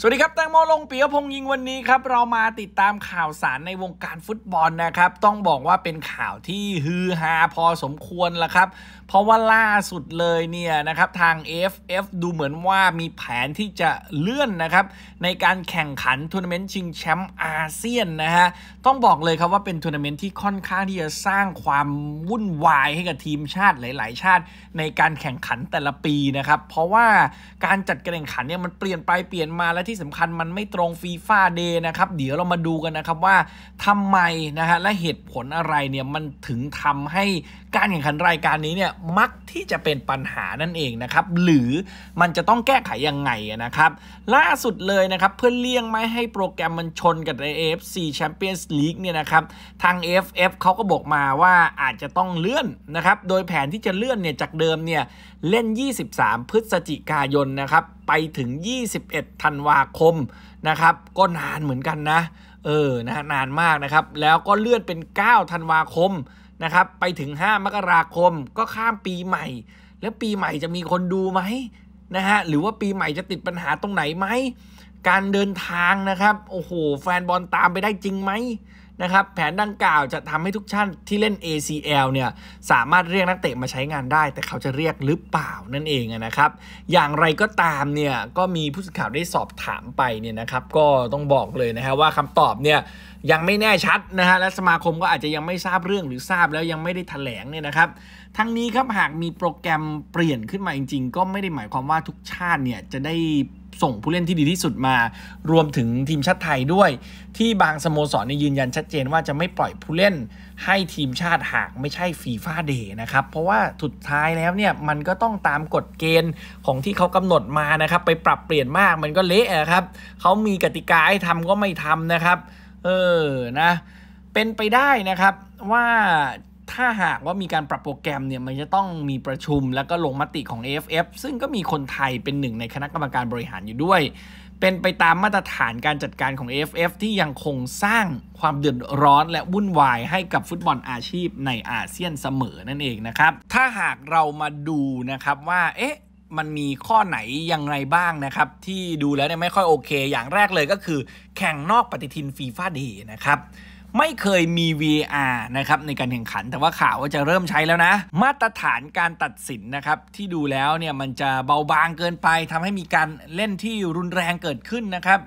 สวัสดีครับแตงโมลงปียพงยิงวันนี้ครับ เรามาติดตามข่าวสารในวงการฟุตบอลนะครับ ต้องบอกว่าเป็นข่าวที่ฮือฮาพอสมควรละครับ เพราะว่าล่าสุดเลยเนี่ยนะครับ ทาง f f ดูเหมือนว่ามีแผนที่จะเลื่อนนะครับในการแข่งขันทัวร์นาเมนต์ชิงแชมป์อาเซียนนะฮะ ต้องบอกเลยครับว่าเป็นทัวร์นาเมนต์ที่ค่อนข้างที่จะสร้างความวุ่นวายให้กับทีมชาติหลาย ๆ ชาติ ในการแข่งขันแต่ละปีนะครับ เพราะว่าการจัดการแข่งขันเนี่ยมันเปลี่ยนไปเปลี่ยนมาและที่สำคัญมันไม่ตรงฟีฟ่าเดย์นะครับเดี๋ยวเรามาดูกันนะครับว่า ทำไมนะฮะและเหตุผลอะไรเนี่ยมันถึงทำให้การแข่งขันรายการนี้เนี่ยมักที่จะเป็นปัญหานั่นเองนะครับ หรือมันจะต้องแก้ไขยังไงนะครับ ล่าสุดเลยนะครับเพื่อเลี่ยงไม่ให้โปรแกรมมันชนกับใน AFC Champions League เนี่ยนะครับทาง AFF เขาก็บอกมาว่าอาจจะต้องเลื่อนนะครับ โดยแผนที่จะเลื่อนเนี่ยจากเดิมเนี่ยเล่น 23 พฤศจิกายนนะครับไปถึง 21ธันวาคม นะครับ ก็นานเหมือนกันนะ เออนะนานมากนะครับ แล้วก็เลื่อนเป็น9ธันวาคม นะครับ ไปถึง 5 มกราคม ก็ข้ามปีใหม่ แล้วปีใหม่จะมีคนดูไหมนะฮะ หรือว่าปีใหม่จะติดปัญหาตรงไหนไหม การเดินทางนะครับ โอ้โห แฟนบอลตามไปได้จริงไหมนะครับแผนดังกล่าวจะทำให้ทุกชาติที่เล่น ACL เนี่ยสามารถเรียกนักเตะมาใช้งานได้ แต่เขาจะเรียกหรือเปล่านั่นเองนะครับ อย่างไรก็ตามเนี่ยก็มีผู้สื่อข่าวได้สอบถามไปเนี่ยนะครับ ก็ต้องบอกเลยนะฮะว่าคำตอบเนี่ยยังไม่แน่ชัดนะฮะและสมาคมก็อาจจะยังไม่ทราบเรื่องหรือทราบแล้วยังไม่ได้ถแถลงเนี่ยนะครับ ทั้งนี้ครับหากมีโปรแกรมเปลี่ยนขึ้นมา จริง ๆ ก็ไม่ได้หมายความว่าทุกชาติเนี่ยจะได้ส่งผู้เล่นที่ดีที่สุดมา รวมถึงทีมชาติไทยด้วย ที่บางสโมสรยืนยันชัดเจนว่าจะไม่ปล่อยผู้เล่นให้ทีมชาติหากไม่ใช่ฟีฟ่าเดย์นะครับ เพราะว่าสุดท้ายแล้วเนี่ยมันก็ต้องตามกฎเกณฑ์ของที่เขากำหนดมานะครับ ไปปรับเปลี่ยนมากมันก็เละนะครับ เขามีกติกาให้ทำก็ไม่ทำนะครับ เออ นะ เป็นไปได้นะครับว่าถ้าหากว่ามีการปรับโปรแกรมเนี่ยมันจะต้องมีประชุมแล้วก็ลงมติของ AFF ซึ่งก็มีคนไทยเป็นหนึ่ง ในคณะกรรมการบริหารอยู่ด้วย เป็นไปตามมาตรฐานการจัดการของ AFF ที่ยังคงสร้างความเดือดร้อนและวุ่นวายให้กับฟุตบอลอาชีพในอาเซียนเสมอนั่นเองนะครับถ้าหากเรามาดูนะครับว่าเอ๊ะ มันมีข้อไหนยังไงบ้างนะครับ ที่ดูแล้วเนี่ยไม่ค่อยโอเคอย่างแรกเลยก็คือ แข่งนอกปฏิทินฟีฟ่าดีนะครับไม่เคยมี VAR นะครับในการแข่งขัน แต่ว่าข่าวว่าจะเริ่มใช้แล้วนะ มาตรฐานการตัดสินนะครับที่ดูแล้วเนี่ยมันจะเบาบางเกินไป ทำให้มีการเล่นที่รุนแรงเกิดขึ้นนะครับ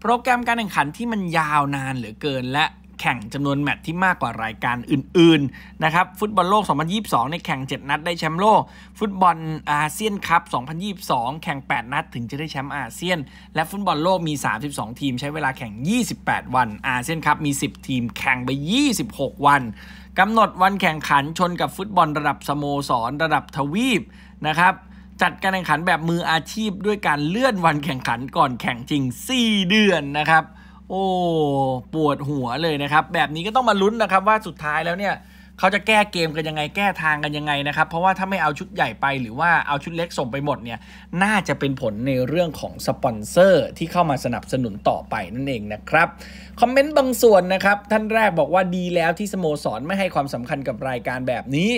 โปรแกรมการแข่งขันที่มันยาวนานเหลือเกินและแข่งจำนวนแมตช์ที่มากกว่ารายการอื่นๆนะครับ ฟุตบอลโลก 2022 ในแข่ง 7 นัดได้แชมป์โลก ฟุตบอลอาเซียนคัพ 2022 แข่ง 8 นัดถึงจะได้แชมป์อาเซียน และฟุตบอลโลกมี 32 ทีมใช้เวลาแข่ง 28 วันอาเซียนคัพมี 10 ทีม แข่งไป 26 วันกำหนดวันแข่งขันชนกับฟุตบอลระดับสโมสรระดับทวีปนะครับ จัดการแข่งขันแบบมืออาชีพด้วยการเลื่อนวันแข่งขันก่อนแข่งจริง 4 เดือนนะครับโอ้ ปวดหัวเลยนะครับ แบบนี้ก็ต้องมาลุ้นนะครับ ว่าสุดท้ายแล้วเนี่ยเขาจะแก้เกมกันยังไง แก้ทางกันยังไงนะครับ เพราะว่าถ้าไม่เอาชุดใหญ่ไป หรือว่าเอาชุดเล็กส่งไปหมดเนี่ย น่าจะเป็นผลในเรื่องของสปอนเซอร์ ที่เข้ามาสนับสนุนต่อไปนั่นเองนะครับ คอมเมนต์บางส่วนนะครับ ท่านแรกบอกว่าดีแล้วที่สโมสรไม่ให้ความสำคัญกับรายการแบบนี้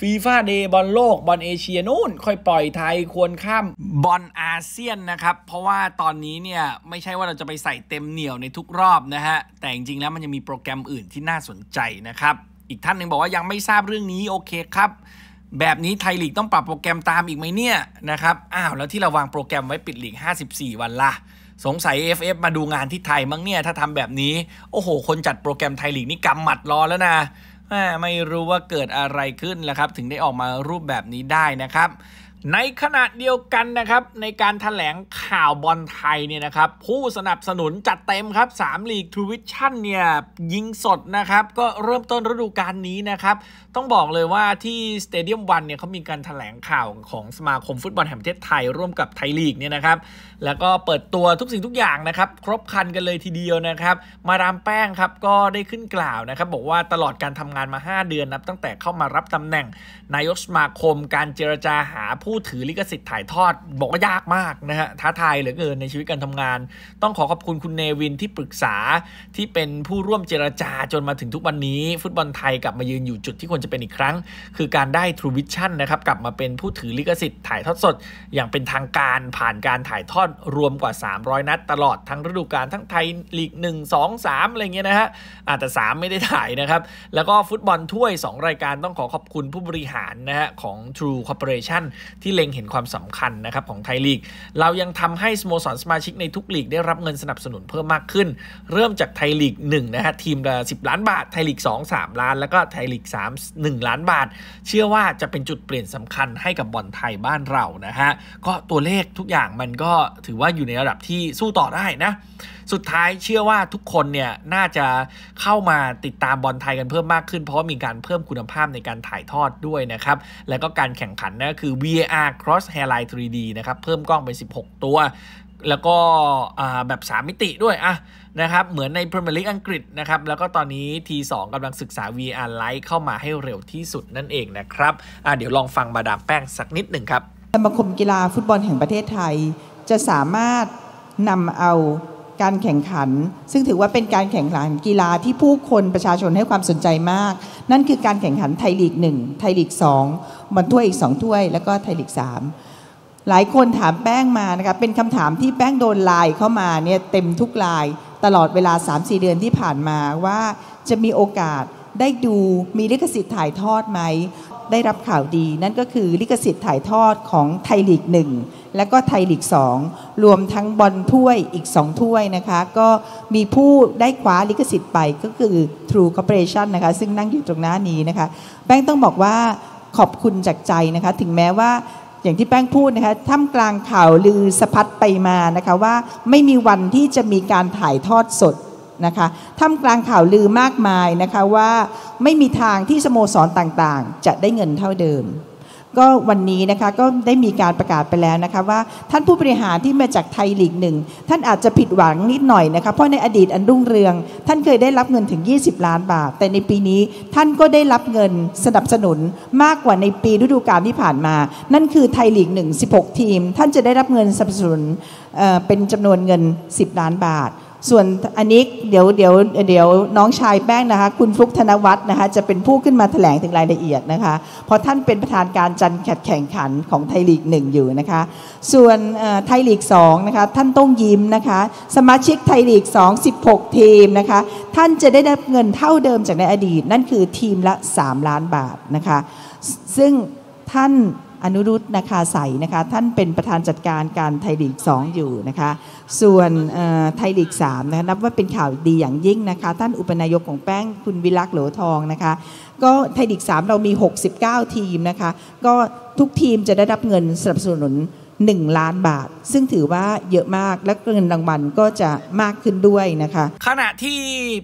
ฟีฟ่าเดย์บอลโลก บอลเอเชียนู่น ค่อยปล่อยไทยควรข้ามบอลอาเซียนนะครับ เพราะว่าตอนนี้เนี่ยไม่ใช่ว่าเราจะไปใส่เต็มเหนียวในทุกรอบนะฮะ แต่จริงๆแล้วมันยังมีโปรแกรมอื่นที่น่าสนใจนะครับอีกท่านหนึ่งบอกว่ายังไม่ทราบเรื่องนี้โอเคครับ แบบนี้ไทยลีกต้องปรับโปรแกรมตามอีกไหมเนี่ยนะครับอ้าวแล้วที่เราวางโปรแกรมไว้ปิดลีก 54 วันละสงสัย FF มาดูงานที่ไทยมั้งเนี่ยถ้าทำแบบนี้ โอ้โห คนจัดโปรแกรมไทยลีก นี่กำหมัดรอแล้วนะไม่รู้ว่าเกิดอะไรขึ้นแล้วครับถึงได้ออกมารูปแบบนี้ได้นะครับในขณะเดียวกันนะครับ ในการถแถลงข่าวบอลไทยเนี่ยนะครับผู้สนับสนุนจัดเต็มครับ3ลีกทูวิชั่นเนี่ยยิงสดนะครับก็เริ่มต้นฤดูกาลนี้นะครับ ต้องบอกเลยว่าที่สเตเดียมวันเนี่ยเขามีการถแถลงข่าวของสมาคมฟุตบอลแห่งประเทศไทย ร่วมกับไทยลีกเนี่ยนะครับแล้วก็เปิดตัวทุกสิ่งทุกอย่างนะครับ ครบคันกันเลยทีเดียวนะครับ มาดามแป้งครับก็ได้ขึ้นกล่าวนะครับบอกว่าตลอดการทำงานมา 5 เดือนนับตั้งแต่เข้ามารับตำแหน่งนายกสมาคม การเจรจาหาผู้ผู้ถือลิขสิทธิ์ถ่ายทอดบอกว่ายากมากนะฮะท้าทายเหลือเกินในชีวิตการทำงาน ต้องขอขอบคุณคุณ เนวินที่ปรึกษาที่เป็นผู้ร่วมเจรจาจนมาถึงทุกวันนี้ ฟุตบอลไทยกลับมายืนอยู่จุดที่ควรจะเป็นอีกครั้ง คือการได้ทรูวิชชั่นนะครับกลับมาเป็นผู้ถือลิขสิทธิ์ถ่ายทอดสดอย่างเป็นทางการผ่านการถ่ายทอดรวมกว่า 300 นัดตลอดทั้งฤดูกาลทั้งไทยลีก1 2 3อะไรเงี้ยนะฮะอาจจะ3ไม่ได้ถ่ายนะครับแล้วก็ฟุตบอลถ้วย 2 รายการต้องขอขอบคุณผู้บริหารนะฮะของ True Corporation ที่เล็งเห็นความสำคัญนะครับของไทยลีก เรายังทำให้สโมสรสมาชิกในทุกลีกได้รับเงินสนับสนุนเพิ่มมากขึ้น เริ่มจากไทยลีก 1 นะฮะ ทีมละ10 ล้านบาท ไทยลีก 2 3 ล้านแล้วก็ไทยลีก 3 1 ล้านบาท เชื่อว่าจะเป็นจุดเปลี่ยนสำคัญให้กับบอลไทยบ้านเรานะฮะ ก็ตัวเลขทุกอย่างมันก็ถือว่าอยู่ในระดับที่สู้ต่อได้นะสุดท้ายเชื่อว่าทุกคนเนี่ยน่าจะเข้ามาติดตามบอลไทยกันเพิ่มมากขึ้น เพราะมีการเพิ่มคุณภาพในการถ่ายทอดด้วยนะครับ แล้วก็การแข่งขันนะคือ v r Cross Hairline 3D นะครับ เพิ่มกล้องเป็น 16 ตัว แล้วก็แบบ 3 มิติด้วยอะนะครับเหมือนในพรีเมียร์ลีกอังกฤษนะครับ แล้วก็ตอนนี้ T2 กำลังศึกษา VR Lite เข้ามาให้เร็วที่สุดนั่นเองนะครับเดี๋ยวลองฟังมาดามแป้งสักนิดหนึ่งครับสมาคมกีฬาฟุตบอลแห่งประเทศไทย จะสามารถนำเอาการแข่งขันซึ่งถือว่าเป็นการแข่งขันกีฬาที่ผู้คนประชาชนให้ความสนใจมาก นั่นคือการแข่งขันไทยลีกหนึ่งไทยลีกสองมันถ้วยอีกสองถ้วยแล้วก็ไทยลีกสามหลายคนถามแป้งมานะคะเป็นคำถามที่แป้งโดนไลน์เข้ามาเนี่ยเต็มทุกไลน์ตลอดเวลา3-4เดือนที่ผ่านมาว่าจะมีโอกาสได้ดูมีลิขสิทธิ์ถ่ายทอดไหมได้รับข่าวดีนั่นก็คือ ลิขสิทธิ์ถ่ายทอดของไทยลีกหนึ่งและก็ไทยลีกสองรวมทั้งบอลถ้วยอีก 2 ถ้วยนะคะก็มีผู้ได้คว้าลิขสิทธิ์ไปก็คือ True Corporation นะคะซึ่งนั่งอยู่ตรงหน้านี้นะคะแป้งต้องบอกว่าขอบคุณจากใจนะคะถึงแม้ว่าอย่างที่แป้งพูดนะคะท่ามกลางข่าวลือสะพัดไปมานะคะว่า ไม่มีวันที่จะมีการถ่ายทอดสดนะคะท่ามกลางข่าวลือมากมายนะคะว่าไม่มีทางที่สโมสรต่างๆ จะได้เงินเท่าเดิม ก็วันนี้นะคะก็ได้มีการประกาศไปแล้วนะคะว่าท่านผู้บริหารที่มาจากไทยลีกหนึ่งท่านอาจจะผิดหวังนิดหน่อยนะคะเพราะในอดีตอันรุ่งเรือง ท่านเคยได้รับเงินถึง 20 ล้านบาท แต่ในปีนี้ท่านก็ได้รับเงินสนับสนุนมากกว่าในปีฤดูกาลที่ผ่านมา นั่นคือไทยลีกหนึ่ง16 ทีม ท่านจะได้รับเงินสนับสนุนเป็นจำนวนเงิน 10 ล้านบาทส่วนอันนี้เดี๋ยวเดี๋ยวเดี๋ยวน้องชายแป้งนะคะคุณฟลุกธนวัฒน์นะคะจะเป็นผู้ขึ้นมาแถลงถึงรายละเอียดนะคะเพราะท่านเป็นประธานการจันแข่งขันของไทยลีกหนึ่งอยู่นะคะส่วนไทยลีกสองนะคะท่านต้องยิ้มนะคะสมาชิกไทยลีกสองสิบหกทีมนะคะท่านจะได้รับเงินเท่าเดิมจากในอดีต นั่นคือทีมละสามล้านบาทนะคะซึ่งท่านอนุรุตนะคะใสนะคะท่านเป็นประธานจัดการการไทยลีก 2 อยู่นะคะ ส่วนไทยลีก3นะคะนับว่าเป็นข่าวดีอย่างยิ่งนะคะ ท่านอุปนายกของแป้งคุณวิลักษ์โหลทองนะคะ ก็ไทยลีก 3 เรามี 69 ทีมนะคะ ก็ทุกทีมจะได้รับเงินสนับสนุน 1 ล้านบาท ซึ่งถือว่าเยอะมาก และเงินรางวัลก็จะมากขึ้นด้วยนะคะ ขณะที่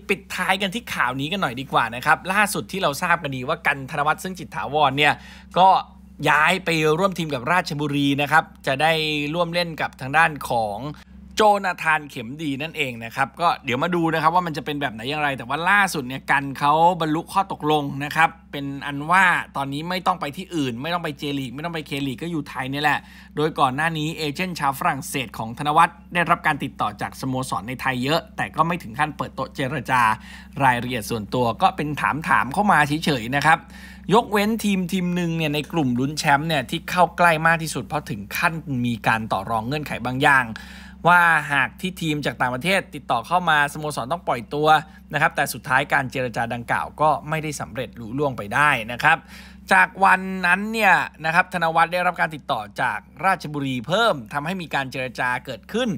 ปิดท้ายกันที่ข่าวนี้กันหน่อยดีกว่านะครับ ล่าสุดที่เราทราบกันดีว่ากันธนวัฒน์ซึ่งจิตถาวรเนี่ยก็ย้ายไปร่วมทีมกับราชบุรีนะครับ จะได้ร่วมเล่นกับทางด้านของโจนาธานเข็มดีนั่นเองนะครับก็เดี๋ยวมาดูนะครับว่ามันจะเป็นแบบไหนอย่างไร แต่ว่าล่าสุดเนี่ยกันเขาบรรลุข้อตกลงนะครับ เป็นอันว่าตอนนี้ไม่ต้องไปที่อื่น ไม่ต้องไปเจลีกไม่ต้องไปเคลีกก็อยู่ไทยนี่แหละโดยก่อนหน้านี้เอเจนต์ชาวฝรั่งเศสของธนวัฒน์ได้รับการติดต่อจากสโมสรในไทยเยอะ แต่ก็ไม่ถึงขั้นเปิดโต๊ะเจรจารายละเอียดส่วนตัวก็เป็นถามถามเข้ามาเฉยๆนะครับยกเว้นทีมทีมหนึ่งเนี่ยในกลุ่มลุ้นแชมป์เนี่ยที่เข้าใกล้มากที่สุดเพราะถึงขั้นมีการต่อรองเงื่อนไขบางอย่างว่าหากที่ทีมจากต่างประเทศติดต่อเข้ามา สโมสรต้องปล่อยตัวนะครับแต่สุดท้ายการเจรจาดังกล่าวก็ไม่ได้สำเร็จหรือล่วงไปได้นะครับจากวันนั้นเนี่ยนะครับธนวัฒน์ได้รับการติดต่อจากราชบุรีเพิ่ม ทำให้มีการเจรจาเกิดขึ้น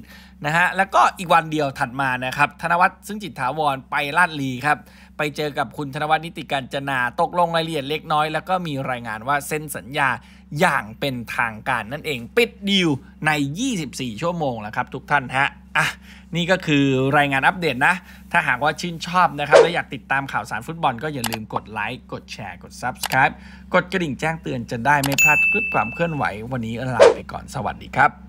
นะฮะแล้วก็อีกวันเดียวถัดมานะครับธนวัฒน์ซึ่งจิตถาวรไปลาดลีครับไปเจอกับคุณธนวัฒน์นิติการจนาตกลงรายละเอียดเล็กน้อย แล้วก็มีรายงานว่า เซ็นสัญญาอย่างเป็นทางการ นั่นเอง ปิดดีลใน 24 ชั่วโมงแล้วครับทุกท่านฮะอ่ะ นี่ก็คือรายงานอัปเดตนะ ถ้าหากว่าชื่นชอบนะครับและอยากติดตามข่าวสารฟุตบอลก็อย่าลืมกดไลค์ กดแชร์ กด Subscribe กดกระดิ่งแจ้งเตือนจะได้ไม่พลาดคลิปความเคลื่อนไหววันนี้ลาไปก่อนสวัสดีครับ